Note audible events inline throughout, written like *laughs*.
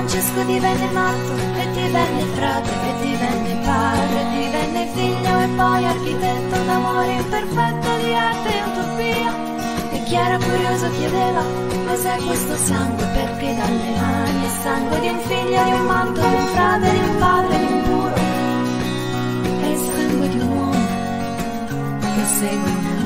Francesco divenne matto e divenne frate e divenne padre, e divenne figlio e poi architetto d'amore imperfetto di arte e utopia. E chi era curioso chiedeva cos'è questo sangue perché dalle mani è sangue di un figlio, di un matto, di un frate, di un padre, di un puro. È il sangue di un uomo che segue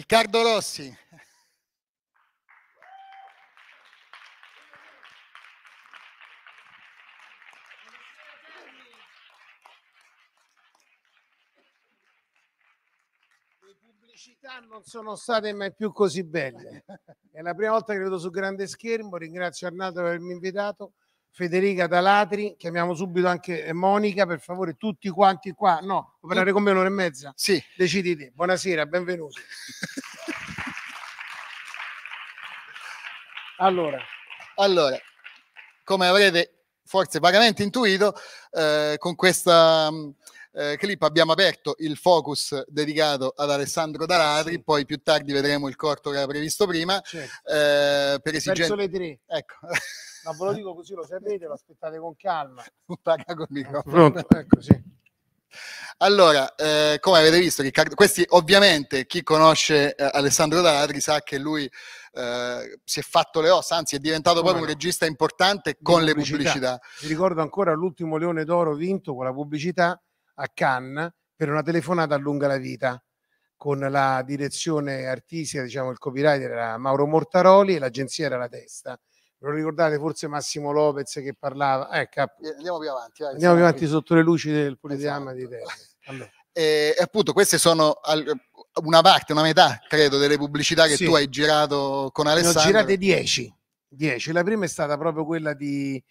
Riccardo Rossi. non sono state mai più così belle. È la prima volta che vedo su grande schermo. Ringrazio Arnato per avermi invitato. Federica Dalatri, chiamiamo subito anche eh, Monica, per favore, tutti quanti qua. No, puoi parlare con me un'ora e mezza? Sì. Decidi te. Buonasera, benvenuti. *laughs* allora. allora, come avrete forse vagamente intuito, eh, con questa eh, clip abbiamo aperto il focus dedicato ad Alessandro Dalatri, sì. poi più tardi vedremo il corto che era previsto prima. Certo. Eh, per esigenze... Verso le tre. Ecco. *laughs* ma ve lo dico così lo sapete, lo aspettate con calma. Paga *laughs* col *laughs* Allora, eh, come avete visto, Riccardo, questi ovviamente chi conosce eh, Alessandro D'Adri sa che lui eh, si è fatto le ossa, anzi è diventato come proprio no? un regista importante con le pubblicità. Vi ricordo ancora l'ultimo Leone d'Oro vinto con la pubblicità a Cannes per una telefonata a lunga la vita con la direzione artistica, diciamo il copywriter era Mauro Mortaroli e l'agenzia era la testa lo ricordate forse Massimo Lopez che parlava, eh, eh andiamo più avanti, vai, andiamo più avanti sotto le luci del Politeama esatto. di Terni. Eh, e appunto queste sono una parte, una metà credo delle pubblicità che sì. tu hai girato con Alessandro. Ne ho girate 10. 10. La prima è stata proprio quella di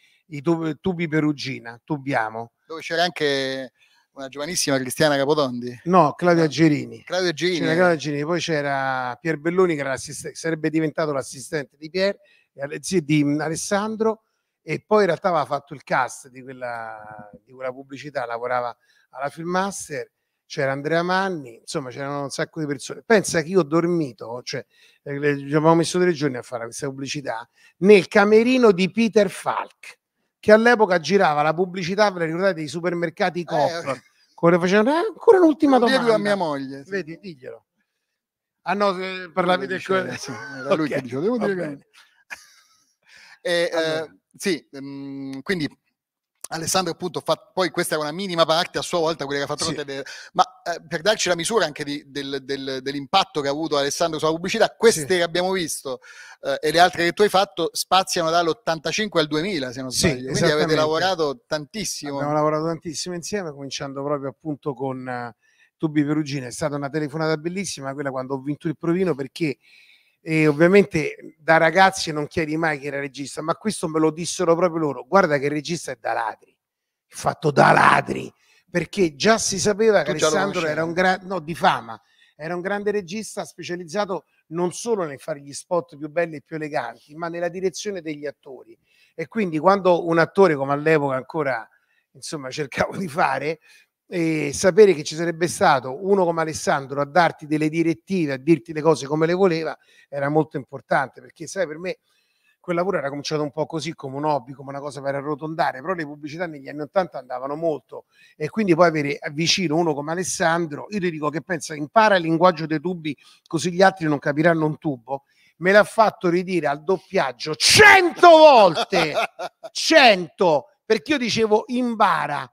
tubi, tubi Perugina, Tubiamo. Dove c'era anche una giovanissima Cristiana Capotondi. No, Claudia eh, Gerini. Claudia Gerini. Claudia Gerini. Poi c'era Pier Belloni che sarebbe diventato l'assistente di Pier sì, di mhmm, Alessandro e poi in realtà aveva fatto il cast di quella, di quella pubblicità, lavorava alla Filmaster, c'era Andrea Manni, insomma c'erano un sacco di persone. Pensa che io ho dormito, cioè eh, ci avevamo messo tre giorni a fare questa pubblicità, nel camerino di Peter Falk, che all'epoca girava la pubblicità, ve la ricordate, dei supermercati eh, Coop, eh, come facevano, eh, ancora un'ultima domanda. Dillo a mia moglie. Vedi, diglielo. Ah no, eh, parlavi del... sì, era lui okay. che diceva, devo dire che... E, eh, allora. eh, sì, mh, ehm, quindi Alessandro appunto fa, poi questa è una minima parte a sua volta quella che ha fatto sì. Del, ma eh, per darci la misura anche di, del, del, dell'impatto che ha avuto Alessandro sulla pubblicità queste sì. che abbiamo visto eh, e le altre che tu hai fatto spaziano dall'85 al 2000 se non sì, sbaglio quindi avete lavorato tantissimo abbiamo lavorato tantissimo insieme cominciando proprio appunto con uh, Tubi Perugina è stata una telefonata bellissima quella quando ho vinto il provino perché e ovviamente da ragazzi non chiedi mai chi era regista, ma questo me lo dissero proprio loro. Guarda che il regista è da ladri, fatto da ladri, perché già si sapeva tu che Alessandro era un grande, no, di fama, era un grande regista specializzato non solo nel fare gli spot più belli e più eleganti, ma nella direzione degli attori. E quindi quando un attore, come all'epoca ancora, insomma, cercavo di fare, e sapere che ci sarebbe stato uno come Alessandro a darti delle direttive, a dirti le cose come le voleva, era molto importante perché sai per me quel lavoro era cominciato un po' così come un hobby, come una cosa per arrotondare, però le pubblicità negli anni Ottanta andavano molto e quindi poi avere vicino uno come Alessandro, io ti dico che pensa, impara il linguaggio dei tubi così gli altri non capiranno un tubo, me l'ha fatto ridire al doppiaggio cento volte, *laughs* cento, perché io dicevo imbara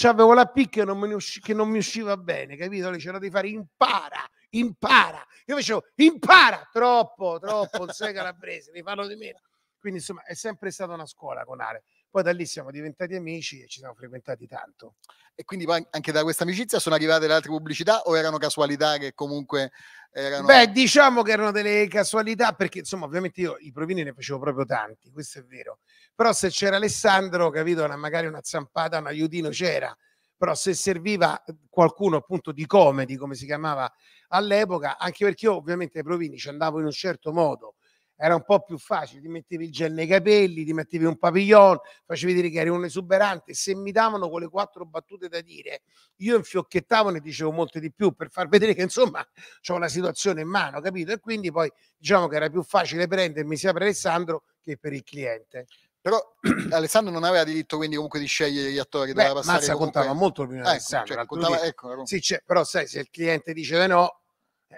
c'avevo la picca non che non mi usciva bene, capito? Le c'era di fare impara, impara. Io facevo impara, troppo, troppo, non sei calabrese, mi fanno di meno. Quindi insomma è sempre stata una scuola con Ale. Poi da lì siamo diventati amici e ci siamo frequentati tanto. E quindi poi anche da questa amicizia sono arrivate le altre pubblicità o erano casualità che comunque erano... Beh, diciamo che erano delle casualità perché insomma ovviamente io i provini ne facevo proprio tanti, questo è vero però se c'era Alessandro, capito, una, magari una zampata, un aiutino c'era, però se serviva eh, qualcuno appunto di comedy, come si chiamava all'epoca, anche perché io ovviamente ai provini ci andavo in un certo modo, era un po' più facile, ti mettevi il gel nei capelli, ti mettevi un papillon, facevi dire che eri un esuberante, se mi davano quelle quattro battute da dire, io infiocchettavo, e ne dicevo molte di più per far vedere che insomma ho la situazione in mano, capito? E quindi poi diciamo che era più facile prendermi sia per Alessandro che per il cliente però *clears throat* Alessandro non aveva diritto quindi comunque di scegliere gli attori che doveva passare Mazza comunque... contava molto l'opinione di ecco, Alessandro cioè, contava, ecco, sì, cioè, però sai se il cliente dice di no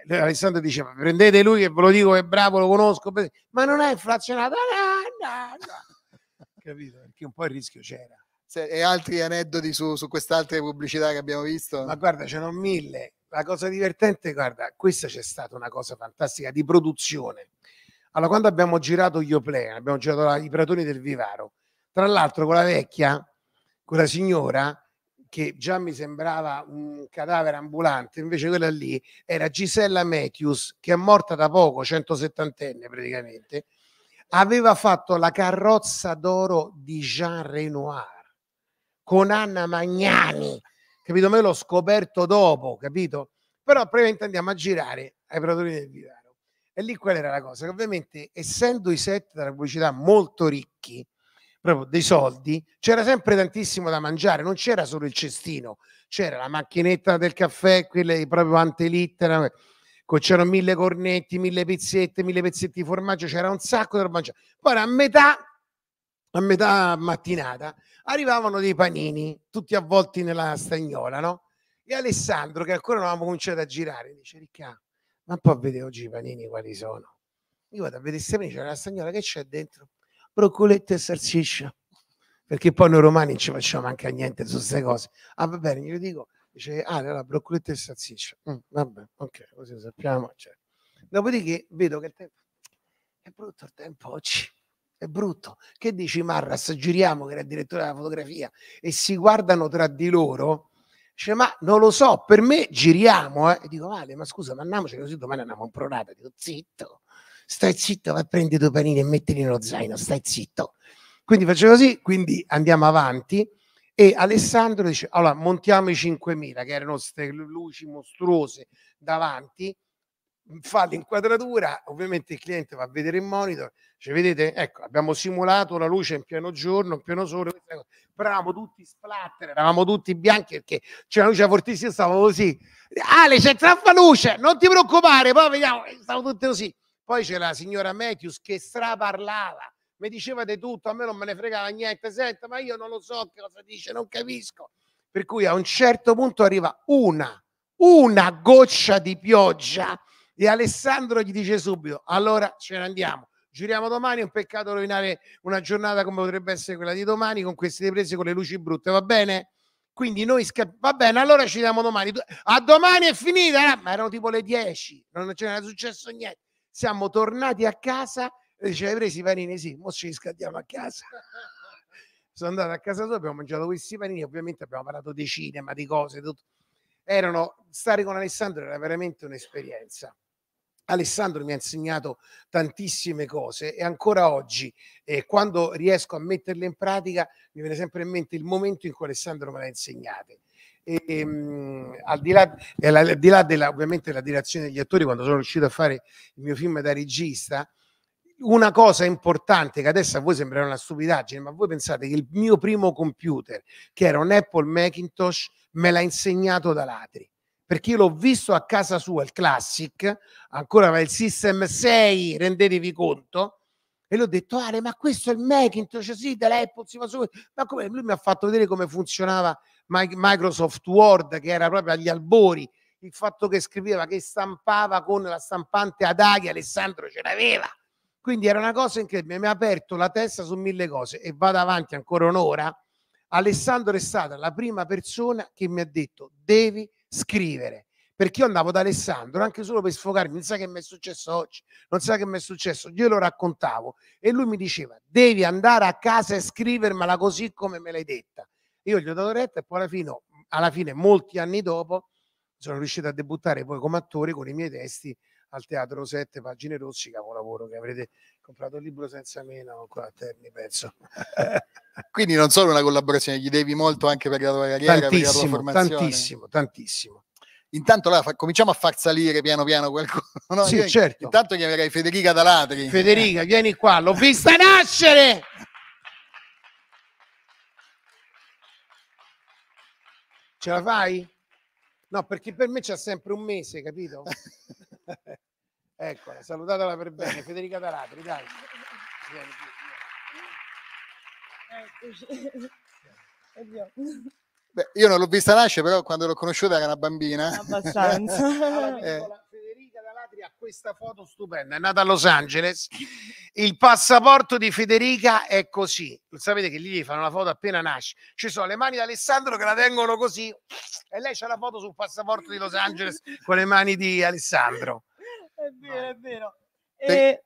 eh, Alessandro diceva prendete lui che ve lo dico che è bravo lo conosco ma non è inflazionato ah, no, no, no. *laughs* capito perché un po' il rischio c'era se, e altri aneddoti su, su altre pubblicità che abbiamo visto ma guarda ce c'erano mille la cosa divertente guarda questa c'è stata una cosa fantastica di produzione allora, quando abbiamo girato Ioplea, abbiamo girato la, i Pratoni del Vivaro, tra l'altro quella vecchia, quella signora, che già mi sembrava un cadavere ambulante, invece quella lì era Gisella Matthews, che è morta da poco, 170enne praticamente, aveva fatto la carrozza d'oro di Jean Renoir con Anna Magnani, capito? Me l'ho scoperto dopo, capito? Però prima andiamo a girare ai Pratoni del Vivaro. E lì qual era la cosa? Che ovviamente, essendo i set della pubblicità molto ricchi, proprio dei soldi, c'era sempre tantissimo da mangiare, non c'era solo il cestino, c'era la macchinetta del caffè, quelle proprio antelittera, c'erano mille cornetti, mille pizzette, mille pezzetti di formaggio, c'era un sacco da mangiare. Poi a metà, a metà mattinata arrivavano dei panini, tutti avvolti nella stagnola, no? E Alessandro, che ancora non avevamo cominciato a girare, dice, Riccardo, ma un po' a vedere oggi i panini quali sono. Io vado a vedere se c'è la stagnola che c'è dentro, broccoletto e salsiccia, perché poi noi romani non ci facciamo anche a niente su queste cose. Ah, va bene, glielo dico, dice, ah, allora broccoletto e salsiccia. Mm, vabbè, ok, così lo sappiamo. Cioè. Dopodiché vedo che il tempo è brutto il tempo oggi. È brutto. Che dici Marras? Giriamo che era addirittura la fotografia e si guardano tra di loro Dice, ma non lo so, per me giriamo. Eh. E dico, Vale, ma scusa, ma andiamoci così domani andiamo in prorata. Dico, zitto, stai zitto, vai a prendere due panini e metterli nello zaino, stai zitto. Quindi faccio così, quindi andiamo avanti e Alessandro dice, allora montiamo i 5.000 che erano queste luci mostruose davanti Mhmm, fa l'inquadratura, ovviamente il cliente va a vedere il monitor, cioè vedete, ecco, abbiamo simulato la luce in pieno giorno, in pieno sole, però eravamo tutti splatter, eravamo tutti bianchi perché c'era una luce fortissima, stavo così. Ale, c'è troppa luce, non ti preoccupare, poi vediamo, stavamo tutti così. Poi c'è la signora Matthews che straparlava, mi diceva di tutto, a me non me ne fregava niente, senta, ma io non lo so che cosa dice, non capisco. Per cui a un certo punto arriva una, una goccia di pioggia e Alessandro gli dice subito, allora ce ne andiamo. Giriamo domani, è un peccato rovinare una giornata come potrebbe essere quella di domani con queste riprese con le luci brutte, va bene? Quindi noi va bene, allora ci vediamo domani. A domani è finita, no? Eh? ma erano tipo le 10, non c'era successo niente. Siamo tornati a casa e dice, hai preso i panini? Sì, mo ci scattiamo a casa. *laughs* Sono andato a casa sua, abbiamo mangiato questi panini, ovviamente abbiamo parlato di cinema, di cose, tutto. Erano, stare con Alessandro era veramente un'esperienza. Alessandro mi ha insegnato tantissime cose e ancora oggi, eh, quando riesco a metterle in pratica, mi viene sempre in mente il momento in cui Alessandro me le ha insegnate. E, um, al di là, eh, al di là della, ovviamente della direzione degli attori, quando sono riuscito a fare il mio film da regista, una cosa importante che adesso a voi sembrerà una stupidaggine, ma voi pensate che il mio primo computer, che era un Apple Macintosh, me l'ha insegnato da ladri perché io l'ho visto a casa sua, il Classic, ancora aveva il System 6, rendetevi conto, e l'ho detto, Ale, ma questo è il Macintosh, sì, dell'Apple, si fa su, ma come? Lui mi ha fatto vedere come funzionava Microsoft Word, che era proprio agli albori, il fatto che scriveva, che stampava con la stampante ad aghi, Alessandro ce l'aveva. Quindi era una cosa incredibile, mi ha aperto la testa su mille cose e vado avanti ancora un'ora. Alessandro è stata la prima persona che mi ha detto devi scrivere. Perché io andavo da Alessandro anche solo per sfogarmi, non sa che mi è successo oggi, non sa che mi è successo, io lo raccontavo e lui mi diceva devi andare a casa e scrivermela così come me l'hai detta. Io gli ho dato retta e poi alla fine, alla fine molti anni dopo, sono riuscito a debuttare poi come attore con i miei testi al Teatro 7 Pagine Rossi, capolavoro che avrete comprato il libro senza meno qua a Terni, penso. *laughs* Quindi non solo una collaborazione, gli devi molto anche per la tua carriera, tantissimo, per la tua formazione. Tantissimo, tantissimo. Intanto là, fa, cominciamo a far salire piano piano qualcuno. *laughs* No? Sì, Io, certo. Intanto chiamerei Federica Dalatri. Federica, vieni qua, l'ho vista nascere! Ce la fai? No, perché per me c'è sempre un mese, capito? *laughs* Eccola, salutatela per bene, Federica Taratri, dai. Ecco, Beh, io non l'ho vista nascere, però quando l'ho conosciuta era una bambina. Abbastanza. *laughs* Eh. allora, eh. Federica Talatri ha questa foto stupenda, è nata a Los Angeles. Il passaporto di Federica è così. Sapete che lì fanno la foto appena nasce. Ci sono le mani di Alessandro che la tengono così e lei c'ha la foto sul passaporto di Los Angeles con le mani di Alessandro è vero, è vero. E...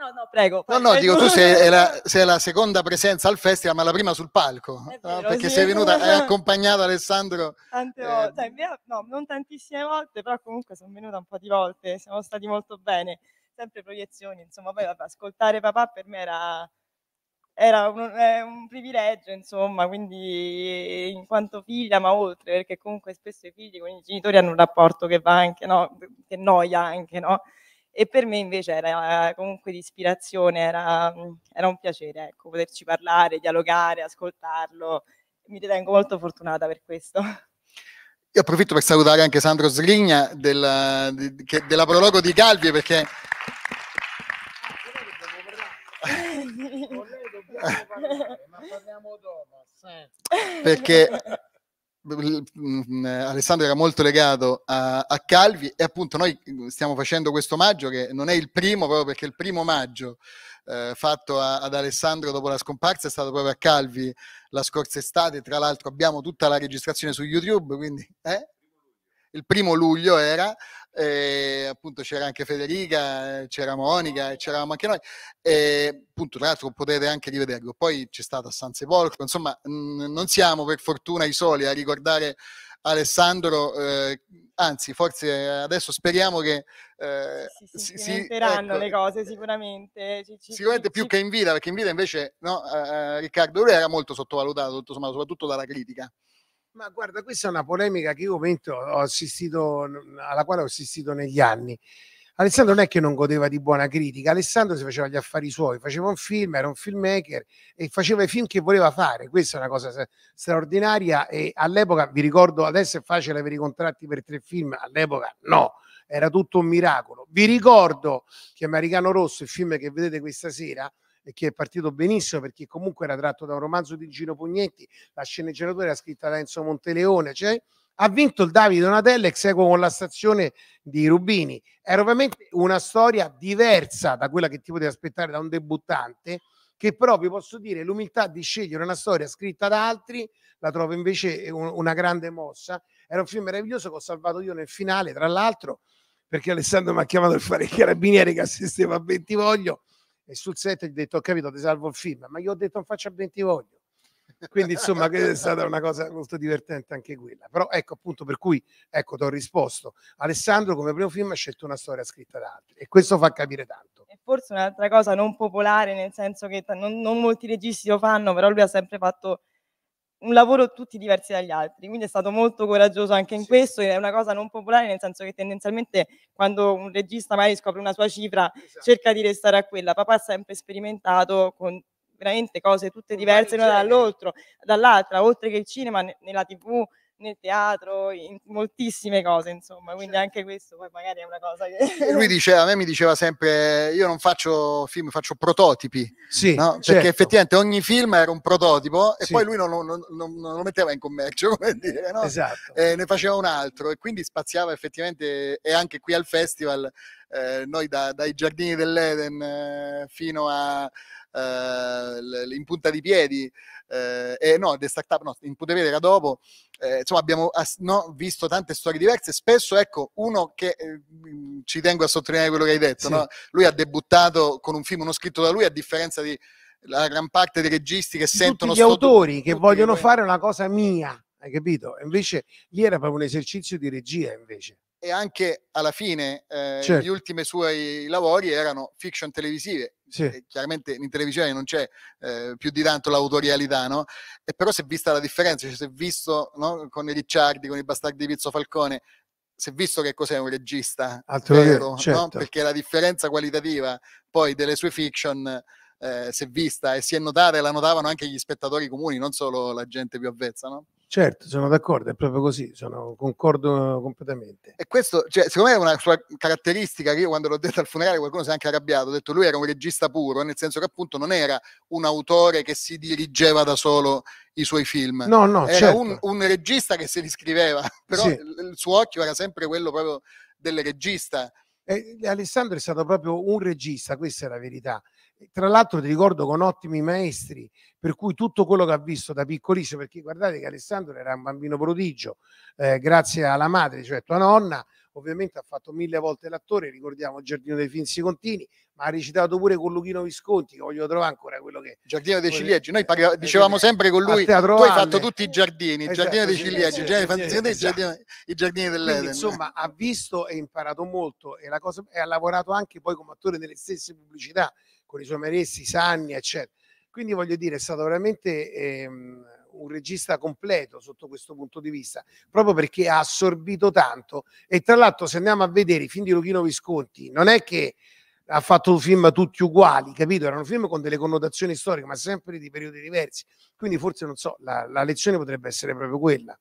No, no, prego. No, no, dico tu sei la, *laughs* sei la, seconda presenza al festival, ma la prima sul palco. Eh, vero, no? Perché sì, sei venuta, hai *laughs* accompagnato Alessandro. Tante eh, volte, eh... no, non tantissime volte, però comunque sono venuta un po' di volte, siamo stati molto bene. Sempre proiezioni, insomma, poi vabbè, ascoltare papà per me era era un, un, privilegio, insomma, quindi in quanto figlia, ma oltre, perché comunque spesso i figli con i genitori hanno un rapporto che va anche, no? che noia anche, no? E per me invece era comunque di ispirazione, era, era un piacere, ecco, poterci parlare, dialogare, ascoltarlo. Mi ritengo molto fortunata per questo. Io approfitto per salutare anche Sandro Srigna della, della Prologo di Calvi perché ma parliamo dopo. Perché mm, Alessandro era molto legato a, a, Calvi e appunto noi stiamo facendo questo maggio che non è il primo proprio perché il primo maggio eh, fatto a, ad Alessandro dopo la scomparsa è stato proprio a Calvi la scorsa estate tra l'altro abbiamo tutta la registrazione su YouTube quindi eh? il primo luglio era, e eh, appunto c'era anche Federica, c'era Monica, e c'eravamo anche noi, e appunto tra l'altro potete anche rivederlo. Poi c'è stata San Sepolcro, insomma mh, non siamo per fortuna i soli a ricordare Alessandro, eh, anzi forse adesso speriamo che... Eh, sì, sì, si, si ecco, le cose sicuramente. Ci, ci, sicuramente ci, più che in vita, perché in vita invece no, eh, eh Riccardo lui era molto sottovalutato, tutto sommato, soprattutto dalla critica. Ma guarda, questa è una polemica che io penso ho assistito, alla quale ho assistito negli anni. Alessandro non è che non godeva di buona critica, Alessandro si faceva gli affari suoi, faceva un film, era un filmmaker e faceva i film che voleva fare, questa è una cosa straordinaria e all'epoca, vi ricordo, adesso è facile avere i contratti per tre film, all'epoca no, era tutto un miracolo. Vi ricordo che Americano Rosso, il film che vedete questa sera, e che è partito benissimo perché comunque era tratto da un romanzo di Gino Pugnetti, la sceneggiatura era scritta da Enzo Monteleone, cioè, ha vinto il Davide Donatello ex equo con la stazione di Rubini. Era ovviamente una storia diversa da quella che ti potevi aspettare da un debuttante, che però vi posso dire l'umiltà di scegliere una storia scritta da altri, la trovo invece una grande mossa. Era un film meraviglioso che ho salvato io nel finale, tra l'altro, perché Alessandro mi ha chiamato per fare il carabiniere che assisteva a Bentivoglio e sul set gli ho detto ho capito ti salvo il film ma gli ho detto non faccia ben ti voglio quindi insomma è stata una cosa molto divertente anche quella però ecco appunto per cui ecco ti ho risposto Alessandro come primo film ha scelto una storia scritta da altri e questo fa capire tanto e forse un'altra cosa non popolare nel senso che non, non molti registi lo fanno però lui ha sempre fatto un lavoro tutti diversi dagli altri, quindi è stato molto coraggioso anche in sì. questo, è una cosa non popolare nel senso che tendenzialmente quando un regista magari scopre una sua cifra esatto. cerca di restare a quella, papà ha sempre sperimentato con veramente cose tutte diverse l'una dall'altra, oltre che il cinema, nella tv, nel teatro, in moltissime cose, insomma, quindi certo. anche questo poi magari è una cosa che... Lui *laughs* diceva, a me mi diceva sempre, io non faccio film, faccio prototipi, sì, no? certo. perché effettivamente ogni film era un prototipo e sì. poi lui non, non, non, non, lo metteva in commercio, *laughs* come dire, no? esatto. eh, ne faceva un altro e quindi spaziava effettivamente e anche qui al festival eh, noi da, dai giardini dell'Eden eh, fino a eh, in punta di piedi eh, e no, The Startup, no, in Putevere era dopo, eh, insomma abbiamo ass- no, visto tante storie diverse, spesso ecco uno che eh, ci tengo a sottolineare quello che hai detto, sì. no? lui ha debuttato con un film, uno scritto da lui, a differenza di la gran parte dei registi che Tutti sentono... Gli autori che vogliono che fare una cosa mia, hai capito? Invece lì era proprio un esercizio di regia invece e anche alla fine eh, certo. gli ultimi suoi lavori erano fiction televisive sì. chiaramente in televisione non c'è eh, più di tanto l'autorialità, no? E però si è vista la differenza, cioè si è visto no? con i Ricciardi, con i bastardi di Pizzo Falcone, si è visto che cos'è un regista, vero, certo. no? perché la differenza qualitativa poi delle sue fiction eh, si è vista e si è notata e la notavano anche gli spettatori comuni, non solo la gente più avvezza, no? Certo, sono d'accordo, è proprio così, sono, concordo eh, completamente. E questo, cioè, secondo me è una sua caratteristica che io quando l'ho detto al funerale qualcuno si è anche arrabbiato, ho detto lui era un regista puro, nel senso che appunto non era un autore che si dirigeva da solo i suoi film. No, no, era certo. un, un, regista che se li scriveva, *laughs* però sì. il suo occhio era sempre quello proprio del regista. E, Alessandro è stato proprio un regista, questa è la verità tra l'altro ti ricordo con ottimi maestri, per cui tutto quello che ha visto da piccolissimo, perché guardate che Alessandro era un bambino prodigio, eh, grazie alla madre, cioè tua nonna, ovviamente ha fatto mille volte l'attore, ricordiamo Giardino dei Finzi Contini, ma ha recitato pure con Luchino Visconti, che voglio trovare ancora quello che... Giardino dei Ciliegi, noi parla... Eh, dicevamo sempre con lui, tu hai fatto tutti i giardini, il Giardino dei esatto, Ciliegi, i Giardini dell'Eden. Insomma, ha visto e imparato molto e, la cosa... e ha lavorato anche poi come attore nelle stesse pubblicità, con i suoi Maressi, Sanni, eccetera. Quindi voglio dire, è stato veramente ehm, un regista completo sotto questo punto di vista, proprio perché ha assorbito tanto. E tra l'altro, se andiamo a vedere i film di Luchino Visconti, non è che ha fatto film tutti uguali, capito? Erano film con delle connotazioni storiche, ma sempre di periodi diversi. Quindi forse, non so, la, la lezione potrebbe essere proprio quella.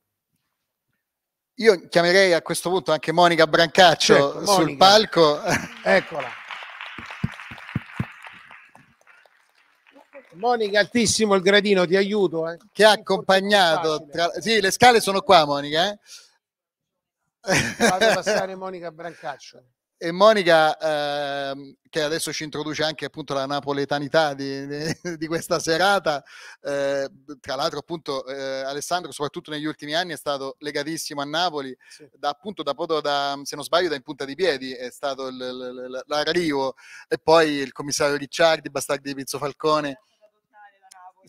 Io chiamerei a questo punto anche Monica Brancaccio certo, sul Monica. palco. Eccola. Monica, altissimo il gradino, ti aiuto. Eh. Che ha accompagnato. Tra... Sì, le scale sono qua, Monica. Eh? Vado a passare Monica Brancaccio. E Monica, eh, che adesso ci introduce anche appunto la napoletanità di, di, questa serata, eh, tra l'altro appunto eh, Alessandro soprattutto negli ultimi anni è stato legatissimo a Napoli, sì. da, appunto da, da, se non sbaglio da in punta di piedi è stato l'arrivo e poi il commissario Ricciardi, Bastardi di Pizzo Falcone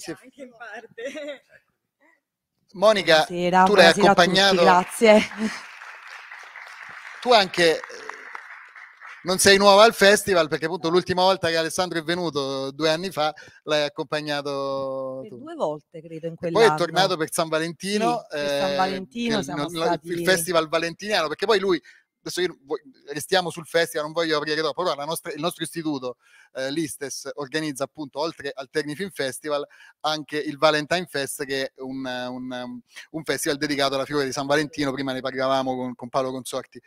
si anche in parte. Monica, buonasera, tu l'hai accompagnato. Tutti, grazie. Tu anche eh, non sei nuova al festival perché appunto l'ultima volta che Alessandro è venuto due anni fa l'hai accompagnato eh, due volte credo in quell'anno. E poi è tornato per San Valentino, sì, per San eh, Valentino eh, il, stati... il festival valentiniano perché poi lui adesso io restiamo sul festival, non voglio aprire troppo, però nostra, il nostro istituto, eh, l'Istes, organizza appunto oltre al Terni Film Festival anche il Valentine Fest, che è un, un, un festival dedicato alla figura di San Valentino, prima ne parlavamo con, con Paolo Consorti.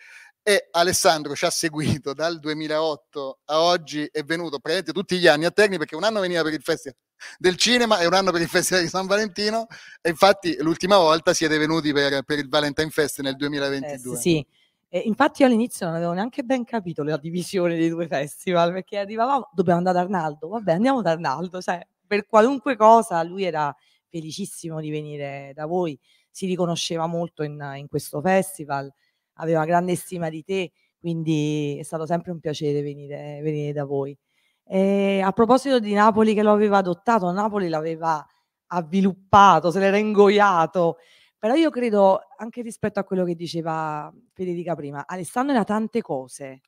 E Alessandro ci ha seguito dal 2008 a oggi, è venuto praticamente tutti gli anni a Terni perché un anno veniva per il festival del cinema e un anno per il Festival di San Valentino e infatti l'ultima volta siete venuti per, per il Valentine Fest nel 2022. Eh, sì, sì eh, infatti all'inizio non avevo neanche ben capito la divisione dei due festival, perché arrivavamo, dobbiamo andare ad Arnaldo, vabbè andiamo ad Arnaldo, cioè, per qualunque cosa lui era felicissimo di venire da voi, si riconosceva molto in, in questo festival, aveva grande stima di te, quindi è stato sempre un piacere venire, venire da voi. E a proposito di Napoli che lo aveva adottato, Napoli l'aveva avviluppato, se l'era ingoiato, però io credo, anche rispetto a quello che diceva Federica prima, Alessandro era tante cose.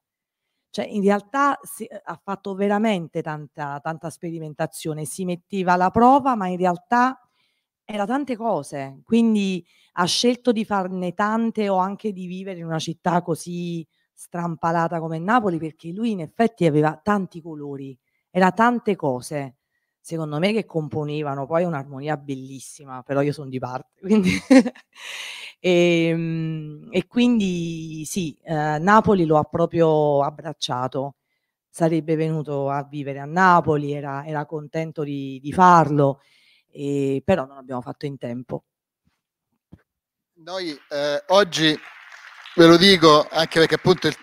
Cioè, in realtà si, eh, ha fatto veramente tanta, tanta sperimentazione, si metteva alla prova, ma in realtà era tante cose. Quindi ha scelto di farne tante o anche di vivere in una città così strampalata come Napoli, perché lui in effetti aveva tanti colori, era tante cose secondo me, che componevano poi un'armonia bellissima, però io sono di parte. *laughs* Quindi e, ehm, e, quindi sì, eh, Napoli lo ha proprio abbracciato, sarebbe venuto a vivere a Napoli, era, era contento di, di farlo, e, però non abbiamo fatto in tempo. Noi eh, oggi, ve lo dico, anche perché appunto il,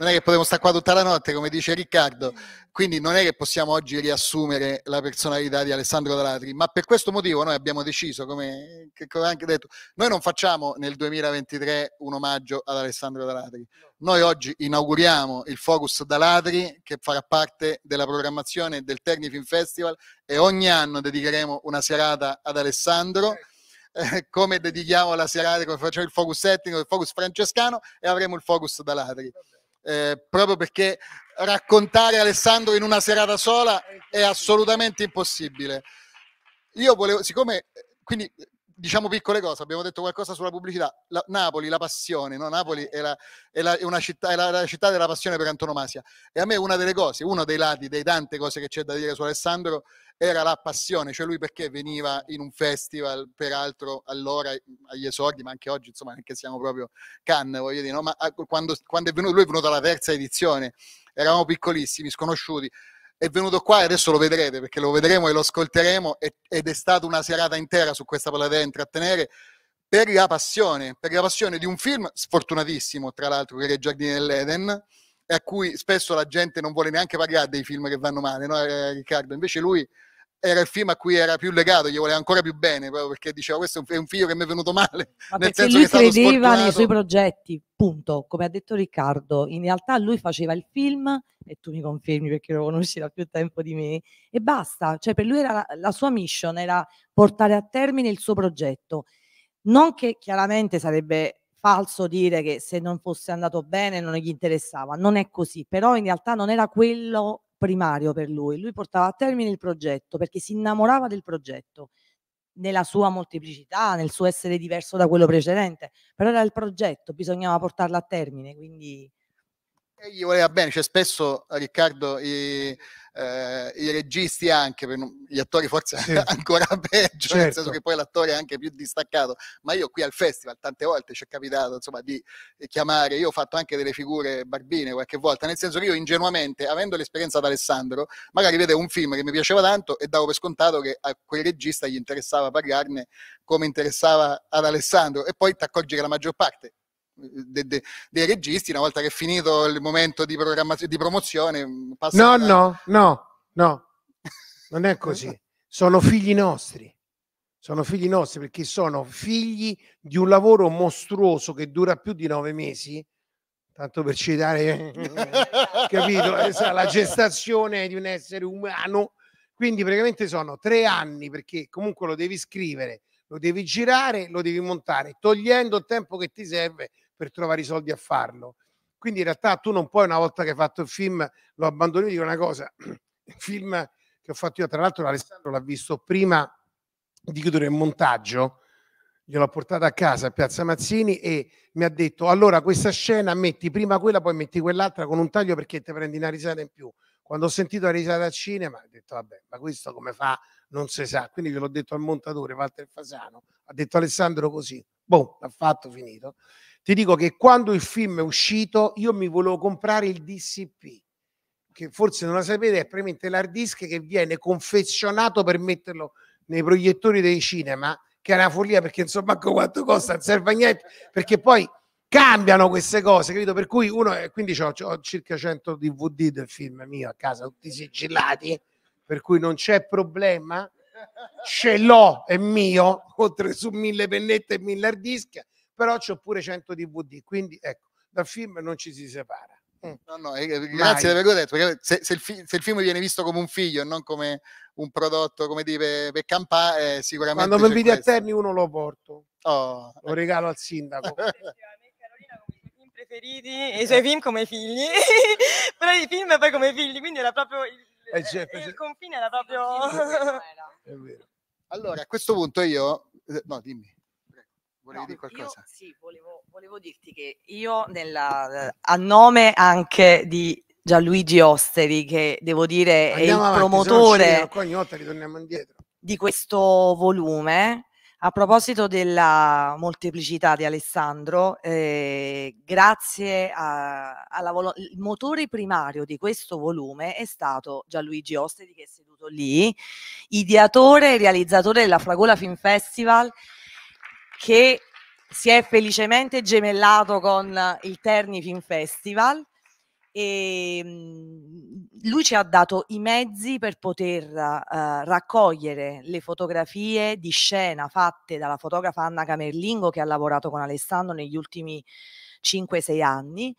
non è che potremmo stare qua tutta la notte, come dice Riccardo, quindi non è che possiamo oggi riassumere la personalità di Alessandro Dalatri, ma per questo motivo noi abbiamo deciso, come, ho anche detto, noi non facciamo nel 2023 un omaggio ad Alessandro Dalatri, noi oggi inauguriamo il Focus Dalatri che farà parte della programmazione del Terni Film Festival e ogni anno dedicheremo una serata ad Alessandro. Eh, come dedichiamo la serata, come facciamo il focus etnico, il focus francescano e avremo il focus da ladri eh, proprio perché raccontare Alessandro in una serata sola è assolutamente impossibile. Io volevo, siccome eh, quindi diciamo piccole cose, abbiamo detto qualcosa sulla pubblicità. La, Napoli, la passione, no? Napoli è, la, è, la, è città, è la, città della passione per antonomasia. E a me una delle cose, uno dei lati, dei tante cose che c'è da dire su Alessandro, era la passione, cioè lui perché veniva in un festival, peraltro allora agli esordi, ma anche oggi, insomma, anche siamo proprio canne, voglio dire, no? ma ah, quando, quando è venuto, lui è venuto alla terza edizione, eravamo piccolissimi, sconosciuti è venuto qua e adesso lo vedrete perché lo vedremo e lo ascolteremo ed è stata una serata intera su questa palla da intrattenere per la passione, per la passione di un film sfortunatissimo, tra l'altro, che è il Giardino dell'Eden, e a cui spesso la gente non vuole neanche parlare dei film che vanno male, no, eh, Riccardo? Invece lui era il film a cui era più legato, gli voleva ancora più bene, proprio perché diceva questo è un figlio che mi è venuto male. Ma nel senso lui che credeva nei suoi progetti, punto. Come ha detto Riccardo, in realtà lui faceva il film, e tu mi confermi perché lo conosci da più tempo di me, e basta. Cioè per lui era la, la sua mission era portare a termine il suo progetto. Non che chiaramente sarebbe falso dire che se non fosse andato bene non gli interessava, non è così, però in realtà non era quello primario per lui. Lui portava a termine il progetto perché si innamorava del progetto nella sua molteplicità, nel suo essere diverso da quello precedente, però era il progetto, bisognava portarlo a termine, quindi e gli voleva bene, cioè spesso eh, Riccardo i, eh, i registi anche, gli attori forse sì. *laughs* ancora peggio, certo. nel senso certo. che poi l'attore è anche più distaccato, ma io qui al festival tante volte ci è capitato insomma, di chiamare, io ho fatto anche delle figure barbine qualche volta, nel senso che io ingenuamente, avendo l'esperienza ad Alessandro, magari vedevo un film che mi piaceva tanto e davo per scontato che a quel regista gli interessava parlarne come interessava ad Alessandro e poi ti accorgi che la maggior parte de, de, dei registi, una volta che è finito il momento di, programmazione, di promozione, mm, passa No, da... no, no, no, *laughs* non è così. sono figli nostri. Sono figli nostri perché sono figli di un lavoro mostruoso che dura più di nove mesi tanto per citare, *laughs* capito? Eh, la gestazione di un essere umano. Quindi praticamente sono tre anni perché comunque lo devi scrivere, lo devi girare, lo devi montare, togliendo il tempo che ti serve per trovare i soldi a farlo. Quindi in realtà tu non puoi, una volta che hai fatto il film, lo abbandoni. Dico una cosa, *clears throat* il film che ho fatto io, tra l'altro Alessandro l'ha visto prima di chiudere il montaggio, gliel'ho portato a casa a Piazza Mazzini e mi ha detto allora questa scena metti prima quella, poi metti quell'altra con un taglio perché ti prendi una risata in più. Quando ho sentito la risata al cinema ho detto vabbè, ma questo come fa? Non si sa. Quindi gliel'ho detto al montatore Walter Fasano, ha detto Alessandro così, boh, l'ha fatto, finito. Ti dico che quando il film è uscito io mi volevo comprare il DCP, che forse non lo sapete, è praticamente l'hard disk che viene confezionato per metterlo nei proiettori dei cinema, che è una follia perché insomma quanto costa, non serve a niente, perché poi cambiano queste cose, capito? Per cui uno, è, quindi ho, ho circa 100 DVD del film mio a casa, tutti sigillati, per cui non c'è problema, ce l'ho, è mio, oltre su mille pennette e mille hard disk, però c'ho pure 100 DVD, quindi ecco, dal film non ci si separa. Mm. No, no, eh, grazie di averlo detto, perché se, se, il fi- se, il film viene visto come un figlio e non come un prodotto come dire, per campare, eh, sicuramente... Quando mi vedi a Terni uno lo porto, oh. lo regalo al sindaco. *laughs* preferiti e i suoi film come figli, *laughs* però i film poi come figli, quindi era proprio il, eh, certo, il confine era proprio... Allora, a questo punto io... Eh, no, dimmi volevi no, dire qualcosa? Io, sì, volevo, volevo, dirti che io nella, a nome anche di Gianluigi Osteri, che devo dire Andiamo è il avanti, promotore c'è, di questo volume, a proposito della molteplicità di Alessandro, eh, grazie al volo- motore primario di questo volume è stato Gianluigi Osteri che è seduto lì, ideatore e realizzatore della Fragola Film Festival che si è felicemente gemellato con il Terni Film Festival e mm, lui ci ha dato i mezzi per poter uh, raccogliere le fotografie di scena fatte dalla fotografa Anna Camerlingo che ha lavorato con Alessandro negli ultimi 5-6 anni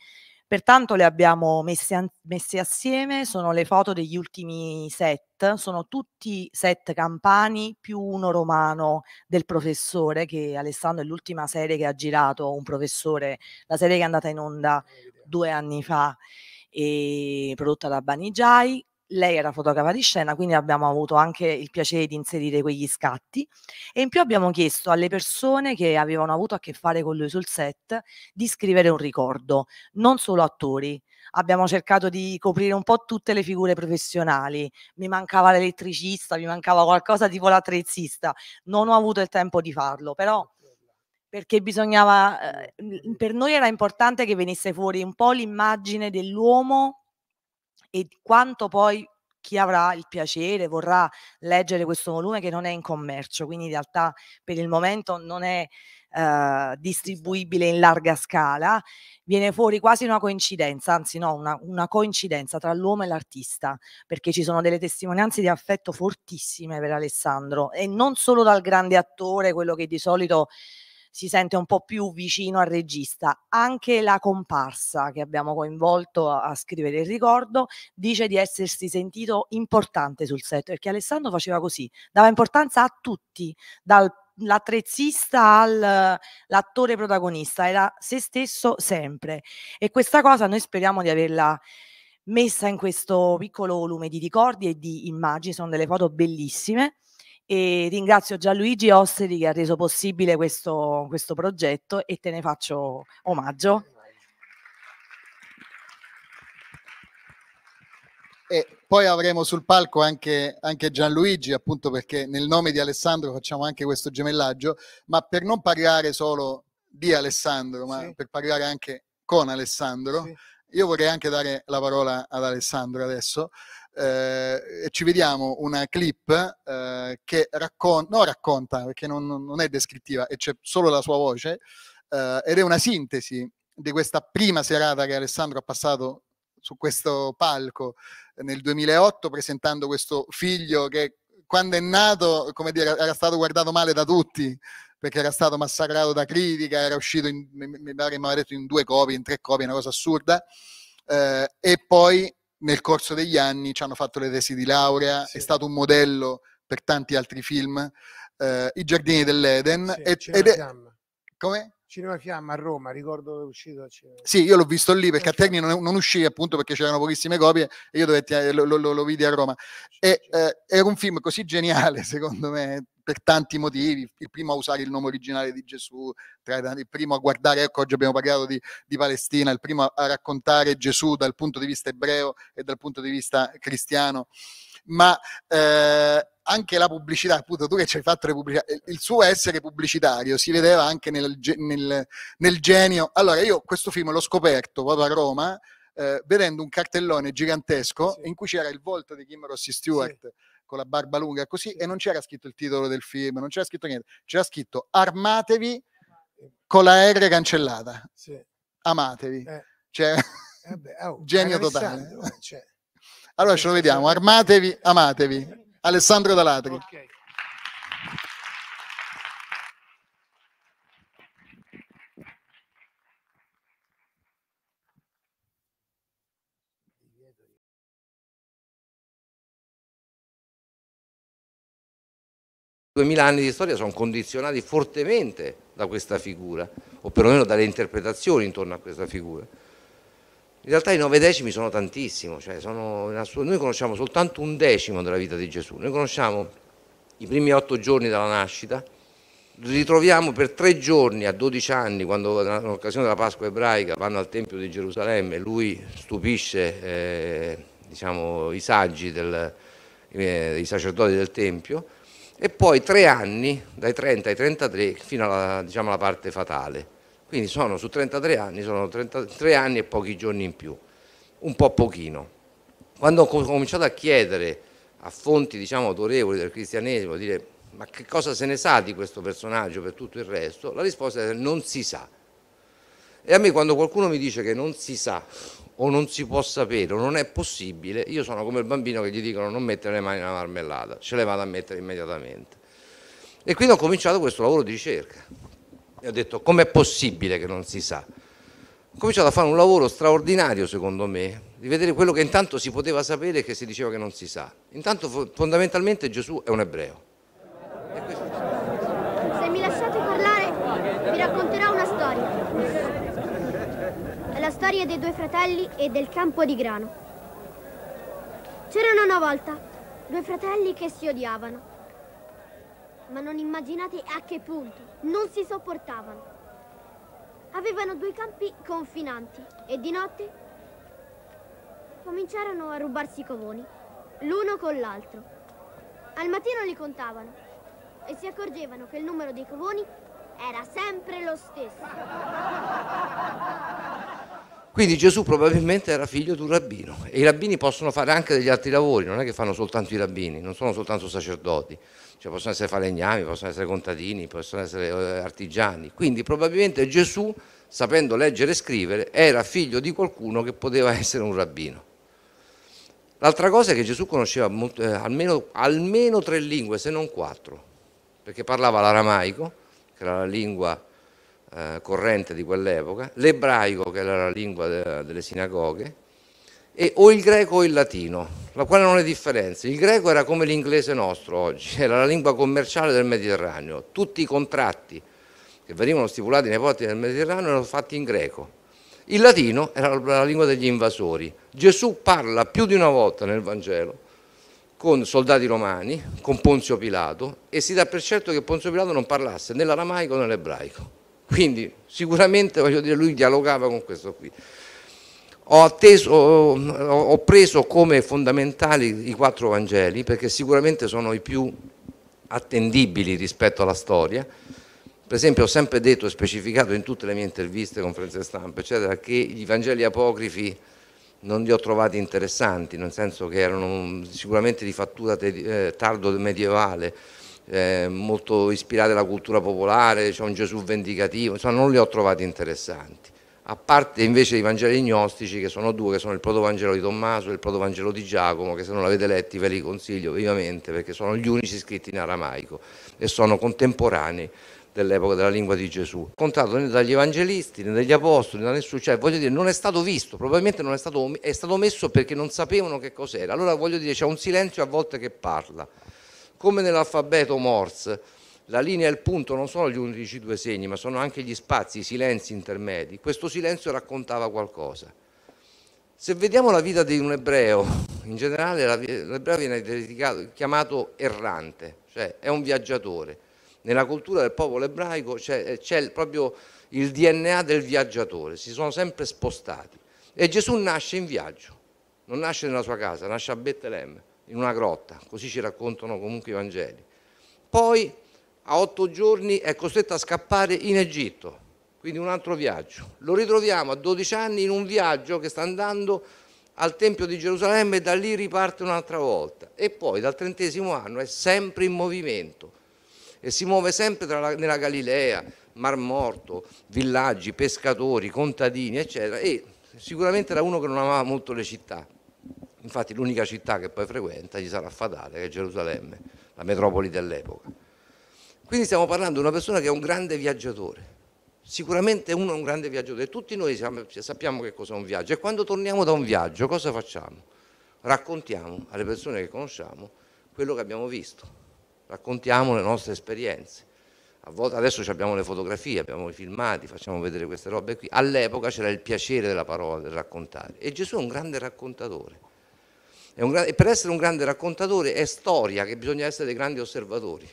Pertanto le abbiamo messe, messe assieme, sono le foto degli ultimi set, sono tutti set campani più uno romano del professore che Alessandro è l'ultima serie che ha girato un professore, la serie che è andata in onda due anni fa e prodotta da Banigiai lei era fotografa di scena, quindi abbiamo avuto anche il piacere di inserire quegli scatti e in più abbiamo chiesto alle persone che avevano avuto a che fare con lui sul set di scrivere un ricordo, non solo attori. Abbiamo cercato di coprire un po' tutte le figure professionali, mi mancava l'elettricista, mi mancava qualcosa tipo l'attrezzista, non ho avuto il tempo di farlo, però perché bisognava, eh, per noi era importante che venisse fuori un po' l'immagine dell'uomo e quanto poi chi avrà il piacere vorrà leggere questo volume che non è in commercio, quindi in realtà per il momento non è eh, distribuibile in larga scala, viene fuori quasi una coincidenza, anzi no, una, una coincidenza tra l'uomo e l'artista, perché ci sono delle testimonianze di affetto fortissime per Alessandro e non solo dal grande attore, quello che di solito si sente un po' più vicino al regista. Anche la comparsa che abbiamo coinvolto a, a scrivere il ricordo dice di essersi sentito importante sul set perché Alessandro faceva così, dava importanza a tutti, dal l'attrezzista all'attore protagonista, era se stesso sempre. E questa cosa noi speriamo di averla messa in questo piccolo volume di ricordi e di immagini, sono delle foto bellissime e ringrazio Gianluigi Osteri che ha reso possibile questo, questo progetto e te ne faccio omaggio. E poi avremo sul palco anche, anche, Gianluigi, appunto perché nel nome di Alessandro facciamo anche questo gemellaggio, ma per non parlare solo di Alessandro, ma sì. per parlare anche con Alessandro, sì. io vorrei anche dare la parola ad Alessandro adesso eh, ci vediamo una clip eh, che raccon- no, racconta, perché non, non, è descrittiva e c'è solo la sua voce, eh, ed è una sintesi di questa prima serata che Alessandro ha passato su questo palco nel 2008 presentando questo figlio che quando è nato, come dire, era stato guardato male da tutti perché era stato massacrato da critica, era uscito, in, mi pare in due copie, in tre copie, una cosa assurda, eh, e poi nel corso degli anni ci hanno fatto le tesi di laurea, sì. è stato un modello per tanti altri film, eh, I giardini dell'Eden. Sì, ed, ed è, come? Cinema Fiamma a Roma, ricordo che è uscito Sì, io l'ho visto lì perché a cioè Terni non, non, uscì appunto perché c'erano pochissime copie e io dovetti, eh, lo, lo, lo vidi a Roma. E, eh, era un film così geniale, *laughs* secondo me, per tanti motivi. Il primo a usare il nome originale di Gesù, tra, il primo a guardare, ecco oggi abbiamo parlato di, di, Palestina, il primo a raccontare Gesù dal punto di vista ebreo e dal punto di vista cristiano ma eh, anche la pubblicità, appunto tu che ci hai fatto le pubblicità, il suo essere pubblicitario si vedeva anche nel, nel, nel genio. Allora io questo film l'ho scoperto proprio a Roma, eh, vedendo un cartellone gigantesco sì. in cui c'era il volto di Kim Rossi Stewart. Sì. Con la barba lunga così, sì. e non c'era scritto il titolo del film, non c'era scritto niente, c'era scritto armatevi con la R cancellata. Amatevi. Eh. Cioè, eh beh, oh, *laughs* genio totale. Cioè, allora ce lo vediamo. Armatevi, amatevi. Alessandro Dalatri. Okay. Duemila anni di storia sono condizionati fortemente da questa figura, o perlomeno dalle interpretazioni intorno a questa figura. In realtà i nove decimi sono tantissimo, cioè sono noi conosciamo soltanto un decimo della vita di Gesù, noi conosciamo i primi otto giorni dalla nascita, ritroviamo per tre giorni a dodici anni, quando in occasione della Pasqua ebraica vanno al Tempio di Gerusalemme, e lui stupisce eh, diciamo, i saggi del, eh, i sacerdoti del Tempio, e poi tre anni, dai 30 ai 33, fino alla, diciamo, alla parte fatale. Quindi sono su 33 anni, sono 33 anni e pochi giorni in più, un po' pochino. Quando ho cominciato a chiedere a fonti diciamo, autorevoli del cristianesimo, dire ma che cosa se ne sa di questo personaggio per tutto il resto, la risposta è non si sa. E a me quando qualcuno mi dice che non si sa o non si può sapere o non è possibile, io sono come il bambino che gli dicono non mettere le mani nella marmellata, ce le vado a mettere immediatamente. E quindi ho cominciato questo lavoro di ricerca e ho detto com'è possibile che non si sa? Ho cominciato a fare un lavoro straordinario secondo me, di vedere quello che intanto si poteva sapere e che si diceva che non si sa. Intanto fondamentalmente Gesù è un ebreo. Se mi lasciate parlare vi racconterò una storia. È la storia dei due fratelli e del campo di grano. C'erano una volta due fratelli che si odiavano ma non immaginate a che punto. Non si sopportavano. Avevano due campi confinanti e di notte cominciarono a rubarsi i covoni, l'uno con l'altro. Al mattino li contavano e si accorgevano che il numero dei covoni era sempre lo stesso. Quindi Gesù probabilmente era figlio di un rabbino e i rabbini possono fare anche degli altri lavori, non è che fanno soltanto i rabbini, non sono soltanto sacerdoti, cioè possono essere falegnami, possono essere contadini, possono essere eh, artigiani. Quindi probabilmente Gesù, sapendo leggere e scrivere, era figlio di qualcuno che poteva essere un rabbino. L'altra cosa è che Gesù conosceva molto, eh, almeno, almeno tre lingue, se non quattro, perché parlava l'aramaico, che era la lingua eh, corrente di quell'epoca, l'ebraico che era la lingua de, delle sinagoghe, e o il greco o il latino, la quale non è differenza. Il greco era come l'inglese nostro oggi, *laughs* era la lingua commerciale del Mediterraneo. Tutti i contratti che venivano stipulati nei porti del Mediterraneo erano fatti in greco. Il latino era la lingua degli invasori. Gesù parla più di una volta nel Vangelo con soldati romani, con Ponzio Pilato e si dà per certo che Ponzio Pilato non parlasse né l'aramaico né l'ebraico. Quindi sicuramente dire, lui dialogava con questo qui. Ho, atteso, ho, preso come fondamentali i quattro Vangeli perché sicuramente sono i più attendibili rispetto alla storia. Per esempio ho sempre detto e specificato in tutte le mie interviste, conferenze stampa, eccetera, che i Vangeli apocrifi non li ho trovati interessanti, nel senso che erano sicuramente di fattura eh, tardo medievale, eh, molto ispirate alla cultura popolare, c'è cioè un Gesù vendicativo, insomma non li ho trovati interessanti. A parte invece i Vangeli gnostici, che sono due, che sono il Protovangelo di Tommaso e il Protovangelo di Giacomo, che se non l'avete letti ve li consiglio vivamente perché sono gli unici scritti in aramaico e sono contemporanei dell'epoca della lingua di Gesù. Contato né dagli evangelisti né dagli apostoli, né da nessuno, cioè voglio dire, non è stato visto, probabilmente non è stato, è stato messo perché non sapevano che cos'era. Allora voglio dire, c'è un silenzio a volte che parla. Come nell'alfabeto Morse, la linea e il punto non sono gli unici due segni, ma sono anche gli spazi, i silenzi intermedi. Questo silenzio raccontava qualcosa. Se vediamo la vita di un ebreo, in generale l'ebreo viene chiamato errante, cioè è un viaggiatore. Nella cultura del popolo ebraico c'è proprio il DNA del viaggiatore, si sono sempre spostati. E Gesù nasce in viaggio, non nasce nella sua casa, nasce a Betlemme in una grotta, così ci raccontano comunque i Vangeli. Poi a otto giorni è costretto a scappare in Egitto, quindi un altro viaggio. Lo ritroviamo a 12 anni in un viaggio che sta andando al Tempio di Gerusalemme e da lì riparte un'altra volta. E poi dal trentesimo anno è sempre in movimento e si muove sempre la, nella Galilea, Mar Morto, villaggi, pescatori, contadini, eccetera. E sicuramente era uno che non amava molto le città, infatti l'unica città che poi frequenta gli sarà fatale, che è Gerusalemme, la metropoli dell'epoca. Quindi stiamo parlando di una persona che è un grande viaggiatore, sicuramente uno è un grande viaggiatore, tutti noi sappiamo che cos'è un viaggio e quando torniamo da un viaggio cosa facciamo? Raccontiamo alle persone che conosciamo quello che abbiamo visto, raccontiamo le nostre esperienze. A Volte, adesso abbiamo le fotografie, abbiamo i filmati, facciamo vedere queste robe qui. All'epoca c'era il piacere della parola, del raccontare. E Gesù è un grande raccontatore. Gran, e per essere un grande raccontatore è storia che bisogna essere dei grandi osservatori.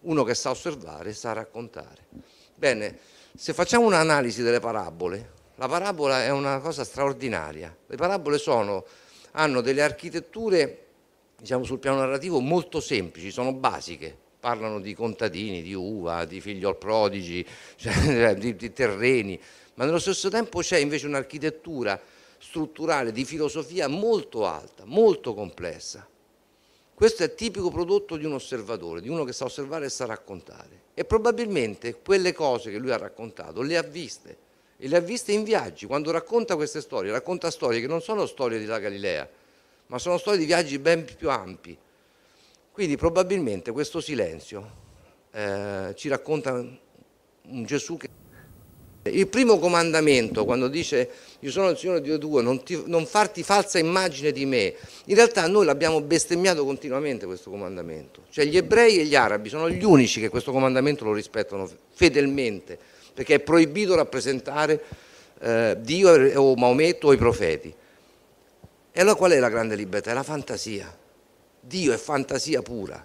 Uno che sa osservare sa raccontare. Bene, se facciamo un'analisi delle parabole, la parabola è una cosa straordinaria. Le parabole sono, hanno delle architetture, diciamo sul piano narrativo, molto semplici, sono basiche. Parlano di contadini, di uva, di figliol prodigi, *laughs* cioè, di, di terreni, ma nello stesso tempo c'è invece un'architettura strutturale, di filosofia molto alta, molto complessa. Questo è il tipico prodotto di un osservatore, di uno che sa osservare e sa raccontare. E probabilmente quelle cose che lui ha raccontato le ha viste, e le ha viste in viaggi. Quando racconta queste storie, racconta storie che non sono storie della Galilea, ma sono storie di viaggi ben più ampi. Quindi probabilmente questo silenzio eh, ci racconta un Gesù che... Il primo comandamento, quando dice io sono il Signore Dio tuo, non, ti, non farti falsa immagine di me, in realtà noi l'abbiamo bestemmiato continuamente questo comandamento. Cioè gli ebrei e gli arabi sono gli unici che questo comandamento lo rispettano fedelmente, perché è proibito rappresentare eh, Dio o Maometto o i profeti. E allora qual è la grande libertà? È la fantasia. Dio è fantasia pura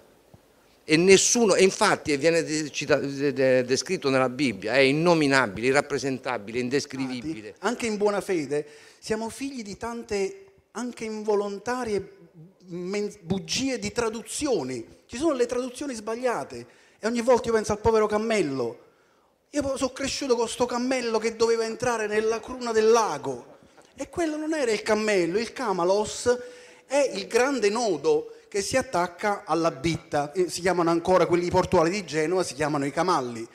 e nessuno, e infatti viene descritto nella Bibbia, è innominabile, irrappresentabile, indescrivibile. Anche in buona fede siamo figli di tante, anche involontarie, bugie di traduzioni. Ci sono le traduzioni sbagliate e ogni volta io penso al povero cammello. Io sono cresciuto con sto cammello che doveva entrare nella cruna del lago e quello non era il cammello, il camalos è il grande nodo che si attacca alla bitta, eh, si chiamano ancora quelli portuali di Genova, si chiamano i camalli.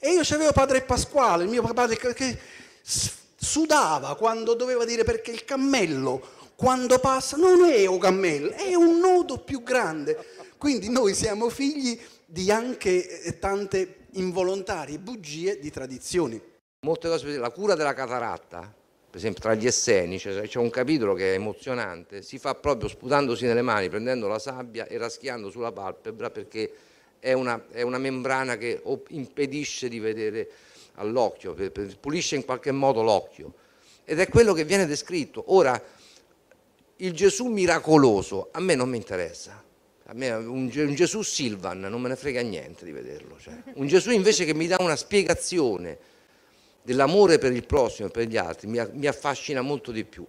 E io c'avevo padre Pasquale, il mio padre che sudava quando doveva dire perché il cammello quando passa non è un cammello, è un nodo più grande. Quindi noi siamo figli di anche eh, tante involontarie bugie di tradizioni. Molte cose, la cura della cataratta per esempio tra gli esseni, cioè, c'è cioè, un capitolo che è emozionante, si fa proprio sputandosi nelle mani, prendendo la sabbia e raschiando sulla palpebra perché è una, è una membrana che impedisce di vedere all'occhio, pulisce in qualche modo l'occhio. Ed è quello che viene descritto. Ora, il Gesù miracoloso a me non mi interessa. A me un, Gesù Silvan non me ne frega niente di vederlo. Cioè. Un Gesù invece che mi dà una spiegazione dell'amore per il prossimo e per gli altri mi affascina molto di più.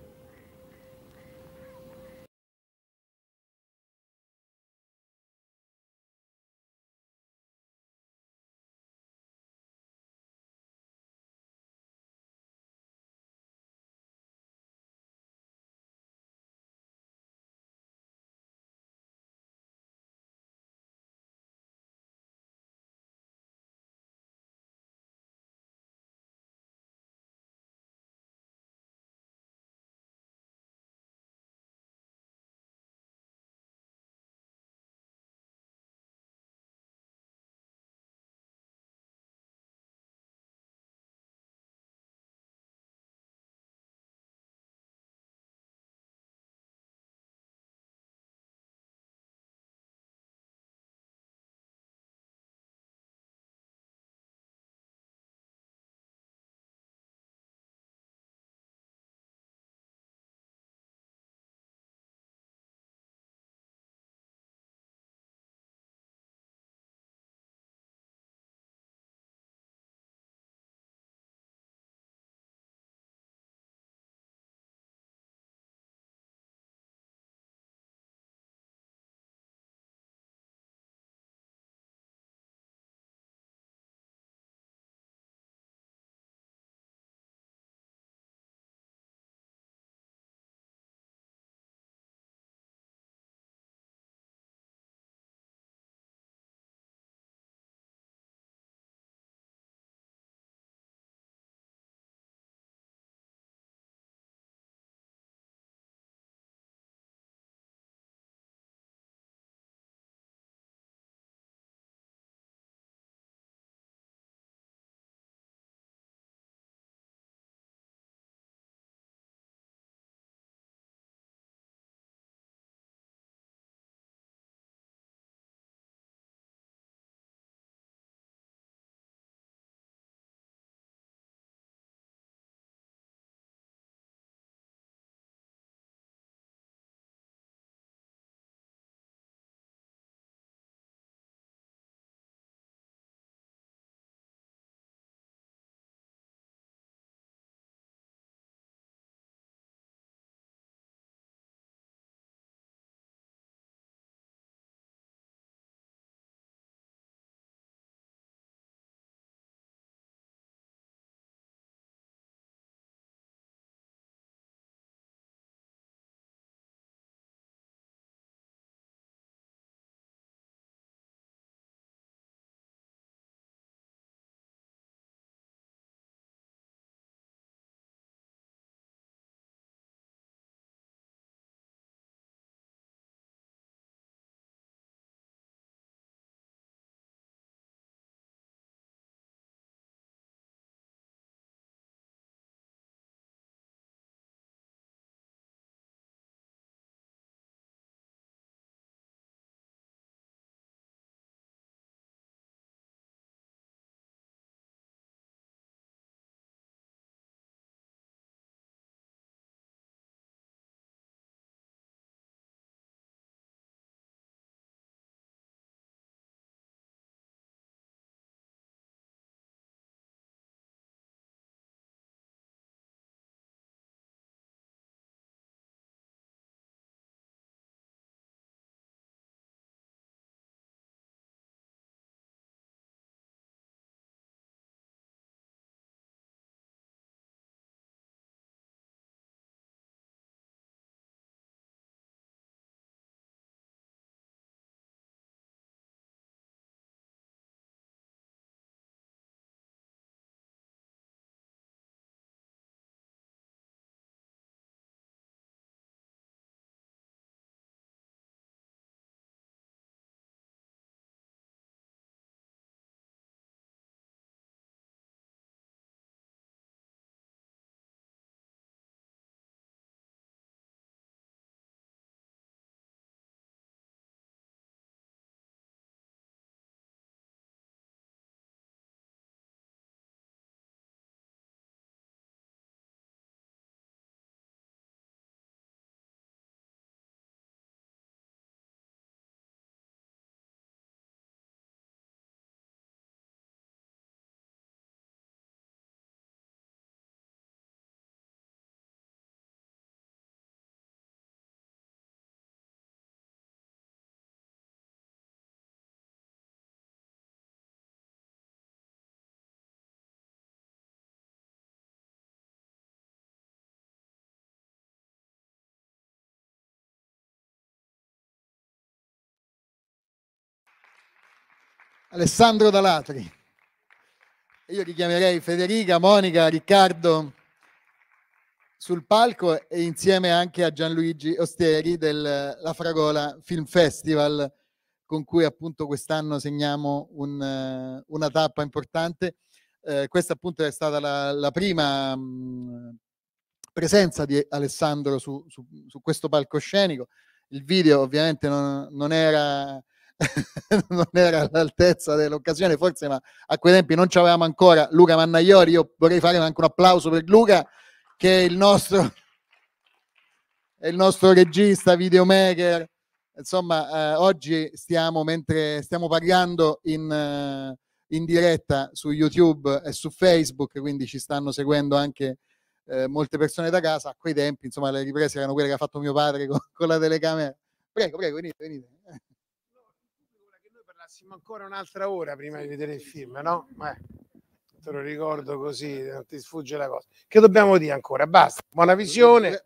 Alessandro Dalatri. Io richiamerei Federica, Monica, Riccardo sul palco e insieme anche a Gianluigi Osteri della Fragola Film Festival con cui appunto quest'anno segniamo un, eh, una tappa importante. Eh, questa appunto è stata la, la prima presenza di Alessandro su, su, su, questo palcoscenico. Il video ovviamente non, non era *laughs* non era all'altezza dell'occasione, forse, ma a quei tempi non ci avevamo ancora Luca Mannaiori. Io vorrei fare anche un applauso per Luca, che è il nostro, *laughs* è il nostro regista, videomaker. Insomma, eh, oggi stiamo, mentre stiamo parlando in, eh, in, diretta su YouTube e su Facebook, quindi ci stanno seguendo anche eh, molte persone da casa. A quei tempi, insomma, le riprese erano quelle che ha fatto mio padre con, con la telecamera. Prego, prego, venite, venite parlassimo ancora un'altra ora prima di vedere il film, no? Ma eh, te lo ricordo così, non ti sfugge la cosa. Che dobbiamo dire ancora? Basta, buona visione.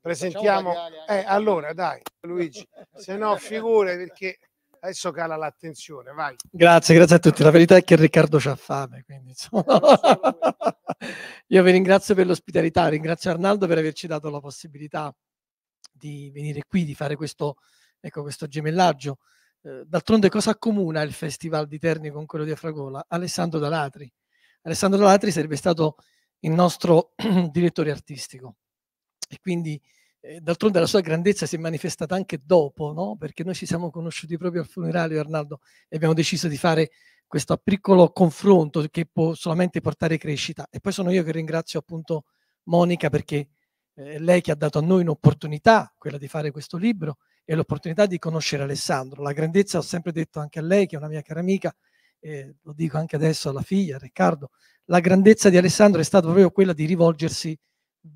Presentiamo. Eh, allora dai, Luigi, *laughs* se no figure perché adesso cala l'attenzione, vai. Grazie, grazie a tutti. La verità è che Riccardo c'ha fame, quindi insomma. Eh, *laughs* Io vi ringrazio per l'ospitalità, ringrazio Arnaldo per averci dato la possibilità di venire qui, di fare questo, ecco, questo gemellaggio. Eh, d'altronde cosa accomuna il Festival di Terni con quello di Afragola? Alessandro Dalatri. Alessandro Dalatri sarebbe stato il nostro *clears throat* direttore artistico e quindi eh, d'altronde la sua grandezza si è manifestata anche dopo, no? perché noi ci siamo conosciuti proprio al funerale, Arnaldo, e abbiamo deciso di fare questo piccolo confronto che può solamente portare crescita. E poi sono io che ringrazio appunto Monica perché eh, lei che ha dato a noi un'opportunità, quella di fare questo libro, e l'opportunità di conoscere Alessandro. La grandezza, ho sempre detto anche a lei, che è una mia cara amica, e lo dico anche adesso alla figlia, Riccardo, la grandezza di Alessandro è stata proprio quella di rivolgersi,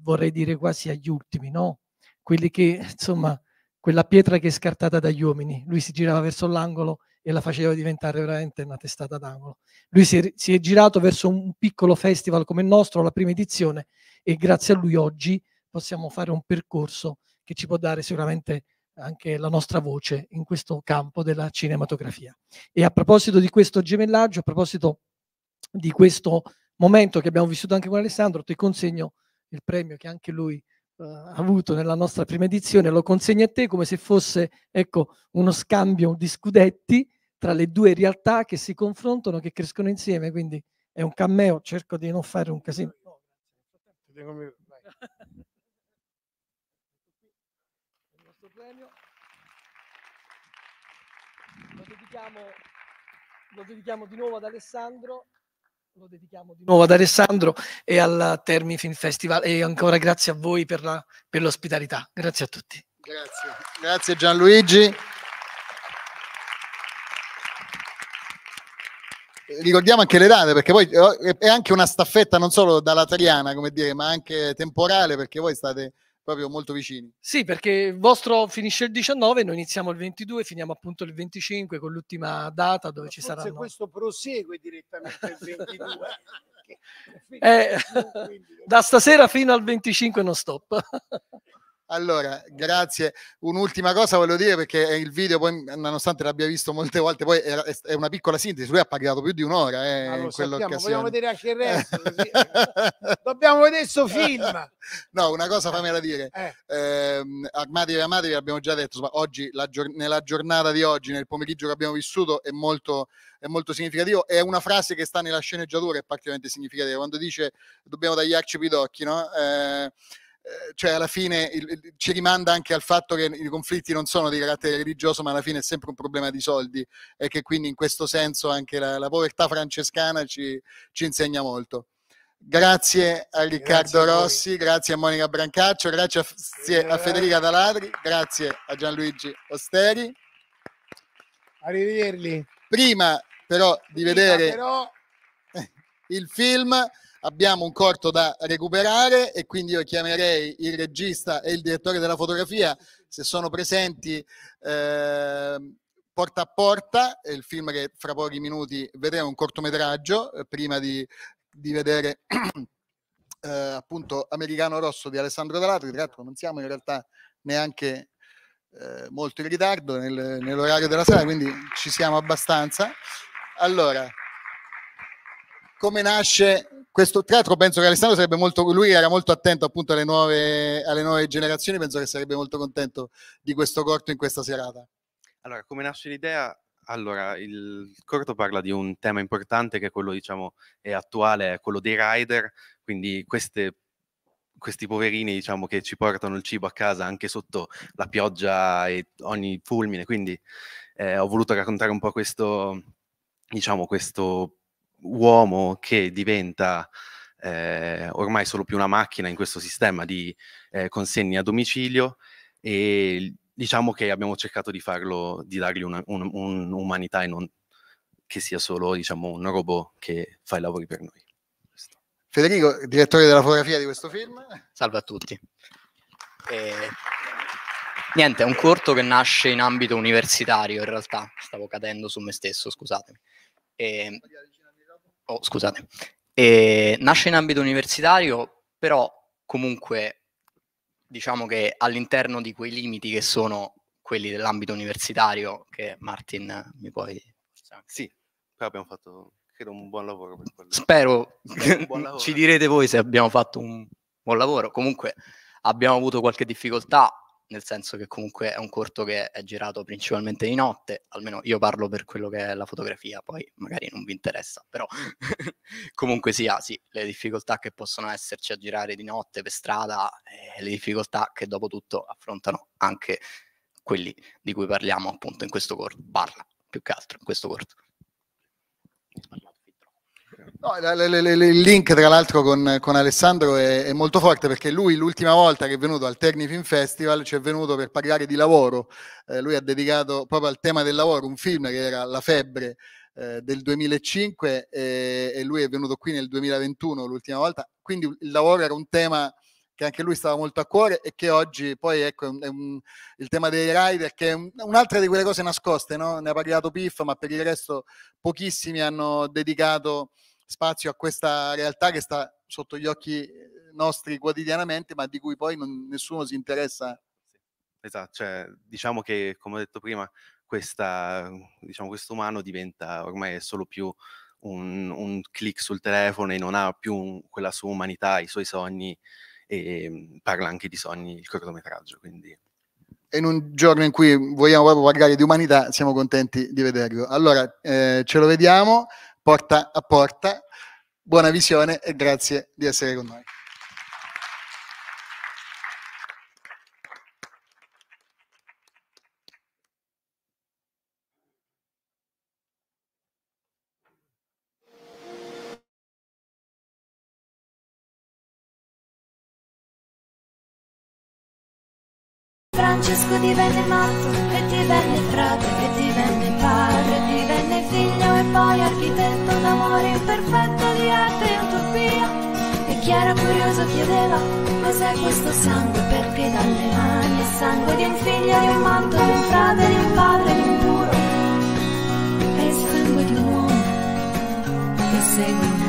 vorrei dire quasi agli ultimi, no? Quelli che, *laughs* insomma, quella pietra che è scartata dagli uomini. Lui si girava verso l'angolo e la faceva diventare veramente una testata d'angolo. Lui si è, si è girato verso un piccolo festival come il nostro, la prima edizione, e grazie a lui oggi possiamo fare un percorso che ci può dare sicuramente anche la nostra voce in questo campo della cinematografia. E a proposito di questo gemellaggio, a proposito di questo momento che abbiamo vissuto anche con Alessandro, ti consegno il premio che anche lui eh, ha avuto nella nostra prima edizione, lo consegno a te come se fosse ecco, uno scambio di scudetti tra le due realtà che si confrontano, che crescono insieme, quindi è un cameo, cerco di non fare un casino. *laughs* dedichiamo, lo dedichiamo di nuovo ad Alessandro lo dedichiamo di nuovo ad Alessandro e al Termi Film Festival e ancora grazie a voi per, la, per l'ospitalità. Grazie a tutti. Grazie, grazie Gianluigi. Ricordiamo anche le date perché poi oh, è anche una staffetta non solo dalla Triana, come dire, ma anche temporale perché voi state proprio molto vicini. Sì, perché il vostro finisce il 19, noi iniziamo il 22, finiamo appunto il 25 con l'ultima data dove Ma ci saranno. Se questo prosegue direttamente il 22. *laughs* eh, da stasera fino al 25 non stop. Allora, grazie. Un'ultima cosa voglio dire perché il video, poi, nonostante l'abbia visto molte volte, poi è, una piccola sintesi, lui ha pagato più di un'ora eh, allora, in Vogliamo vedere anche il resto. *laughs* così... Eh, dobbiamo vedere questo film. No, una cosa fammela dire. Eh. Eh, armati e amati, vi abbiamo già detto, insomma, oggi, gior- nella giornata di oggi, nel pomeriggio che abbiamo vissuto, è molto, è molto significativo. È una frase che sta nella sceneggiatura, è particolarmente significativa. Quando dice dobbiamo tagliarci i pidocchi, no? Eh, eh, cioè alla fine il, il, ci rimanda anche al fatto che i conflitti non sono di carattere religioso, ma alla fine è sempre un problema di soldi e che quindi in questo senso anche la, la povertà francescana ci, ci, insegna molto. Grazie a Riccardo grazie a Rossi, grazie a Monica Brancaccio, grazie a, grazie a Federica Taladri, grazie a Gianluigi Osteri. Arrivederli. Prima però di Prima vedere però... *laughs* il film abbiamo un corto da recuperare e quindi io chiamerei il regista e il direttore della fotografia, se sono presenti, eh, Porta a Porta, è il film che fra pochi minuti vedremo, un cortometraggio, eh, prima di, di vedere... *clears throat* eh, appunto Americano Rosso di Alessandro D'Alato, che tra l'altro non siamo in realtà neanche eh, molto in ritardo nel, nell'orario della sera, quindi ci siamo abbastanza. Allora, come nasce questo tra l'altro penso che Alessandro sarebbe molto lui era molto attento appunto alle nuove, alle nuove generazioni penso che sarebbe molto contento di questo corto in questa serata allora come nasce l'idea allora il corto parla di un tema importante che è quello diciamo è attuale è quello dei rider quindi queste questi poverini diciamo che ci portano il cibo a casa anche sotto la pioggia e ogni fulmine quindi eh, ho voluto raccontare un po' questo diciamo questo uomo che diventa eh, ormai solo più una macchina in questo sistema di eh, consegne a domicilio e diciamo che abbiamo cercato di farlo, di dargli un'umanità un, un e non che sia solo diciamo, un robot che fa i lavori per noi. Federico, direttore della fotografia di questo film. Salve a tutti. Eh, niente, è un corto che nasce in ambito universitario in realtà, stavo cadendo su me stesso, scusatemi. Eh, oh, scusate, e ehm, nasce in ambito universitario, però comunque diciamo che all'interno di quei limiti che sono quelli dell'ambito universitario, che Martin mi puoi... Sì, poi abbiamo fatto credo un buon lavoro per quello. Spero, buon lavoro. ci eh. direte voi se abbiamo fatto un buon lavoro. Comunque abbiamo avuto qualche difficoltà nel senso che comunque è un corto che è girato principalmente di notte, almeno io parlo per quello che è la fotografia, poi magari non vi interessa, però *laughs* comunque sia, sì, le difficoltà che possono esserci a girare di notte per strada, eh, le difficoltà che dopo tutto affrontano anche quelli di cui parliamo appunto in questo corto, parla più che altro in questo corto. No, il link tra l'altro con, con Alessandro è, è, molto forte perché lui l'ultima volta che è venuto al Terni Film Festival ci è venuto per parlare di lavoro, eh, lui ha dedicato proprio al tema del lavoro un film che era La febbre eh, del 2005 eh, e lui è venuto qui nel 2021 l'ultima volta, quindi il lavoro era un tema che anche lui stava molto a cuore e che oggi poi ecco un, un, il tema dei rider che è un, un'altra di quelle cose nascoste, no? ne ha parlato Piff ma per il resto pochissimi hanno dedicato spazio a questa realtà che sta sotto gli occhi eh, nostri quotidianamente, ma di cui poi non, nessuno si interessa. esatto, cioè, diciamo che come ho detto prima, questa, diciamo, questo umano diventa ormai solo più un, un clic sul telefono e non ha più un, quella sua umanità, i suoi sogni e mm, parla anche di sogni il cortometraggio. Quindi in un giorno in cui vogliamo proprio parlare di umanità, siamo contenti di vederlo. Allora, eh, ce lo vediamo porta a porta. Buona visione e grazie di essere con noi. Francesco divenne matto questo sangue perché dalle mani è sangue di un figlio, di un manto, di un frate, di un padre, di un muro. È il sangue di un uomo che segue